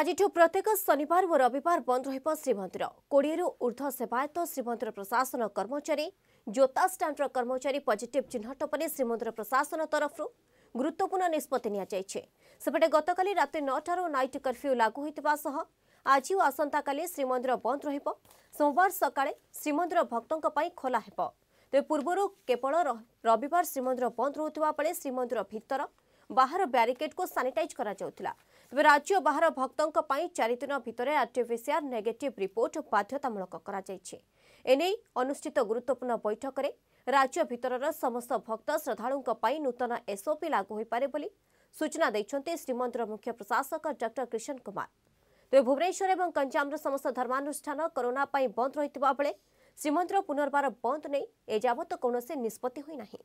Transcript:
ଆଜିଠୁ ପ୍ରତ୍ୟେକ ଶନିବାର ଓ ରବିବାର ବନ୍ଦ ରହିବ ଶ୍ରୀମନ୍ଦିର କୋଡ଼ିଏରୁ ଊର୍ଦ୍ଧ୍ୱ ସେବାୟତ ଶ୍ରୀମନ୍ଦିର ପ୍ରଶାସନ କର୍ମଚାରୀ ଜୋତା ଷ୍ଟାଣ୍ଡର କର୍ମଚାରୀ ପଜିଟିଭ୍ ଚିହ୍ନଟ ପରେ ଶ୍ରୀମନ୍ଦିର ପ୍ରଶାସନ ତରଫରୁ ଗୁରୁତ୍ୱପୂର୍ଣ୍ଣ ନିଷ୍ପତ୍ତି ନିଆଯାଇଛି ସେପଟେ ଗତକାଲି ରାତି ନଅଟାରୁ ନାଇଟ୍ କର୍ଫ୍ୟୁ ଲାଗୁ ହୋଇଥିବା ସହ ଆଜି ଓ ଆସନ୍ତାକାଲି ଶ୍ରୀମନ୍ଦିର ବନ୍ଦ ରହିବ ସୋମବାର ସକାଳେ ଶ୍ରୀମନ୍ଦିର ଭକ୍ତଙ୍କ ପାଇଁ ଖୋଲା ହେବ ତେବେ ପୂର୍ବରୁ କେବଳ ରବିବାର ଶ୍ରୀମନ୍ଦିର ବନ୍ଦ ରହୁଥିବା ବେଳେ ଶ୍ରୀମନ୍ଦିର ଭିତର ବାହାର ବ୍ୟାରିକେଡ୍କୁ ସାନିଟାଇଜ୍ କରାଯାଉଥିଲା ତେବେ ରାଜ୍ୟ ବାହାର ଭକ୍ତଙ୍କ ପାଇଁ ଚାରିଦିନ ଭିତରେ ଆର୍ଟିପିସିଆର୍ ନେଗେଟିଭ୍ ରିପୋର୍ଟ ବାଧ୍ୟତାମୂଳକ କରାଯାଇଛି ଏନେଇ ଅନୁଷ୍ଠିତ ଗୁରୁତ୍ୱପୂର୍ଣ୍ଣ ବୈଠକରେ ରାଜ୍ୟ ଭିତରର ସମସ୍ତ ଭକ୍ତ ଶ୍ରଦ୍ଧାଳୁଙ୍କ ପାଇଁ ନୂତନ ଏସ୍ଓପି ଲାଗୁ ହୋଇପାରେ ବୋଲି ସୂଚନା ଦେଇଛନ୍ତି ଶ୍ରୀମନ୍ଦିର ମୁଖ୍ୟ ପ୍ରଶାସକ ଡକ୍ଟର କ୍ରିଷନ୍ କୁମାର ତେବେ ଭୁବନେଶ୍ୱର ଏବଂ ଗଞ୍ଜାମର ସମସ୍ତ ଧର୍ମାନୁଷ୍ଠାନ କରୋନା ପାଇଁ ବନ୍ଦ ରହିଥିବା ବେଳେ ଶ୍ରୀମନ୍ଦିର ପୁନର୍ବାର ବନ୍ଦ ନେଇ ଏଯାବତ କୌଣସି ନିଷ୍ପତ୍ତି ହୋଇନାହିଁ